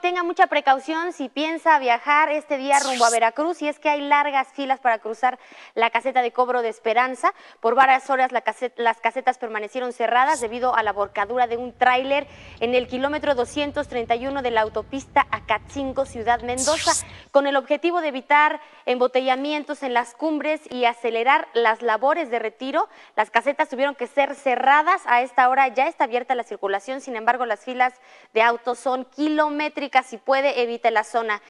tenga mucha precaución si piensa viajar este día rumbo a Veracruz y es que hay largas filas para cruzar la caseta de cobro de Esperanza. Por varias horas las casetas permanecieron cerradas debido a la borcadura de un tráiler en el kilómetro 231 de la autopista Acatzingo Ciudad Mendoza con el objetivo de evitar embotellamientos en las cumbres y acelerar las labores de retiro. Las casetas tuvieron que ser cerradas. A esta hora ya está abierta la circulación, sin embargo las filas de autos son kilométricas. y puede, evite la zona.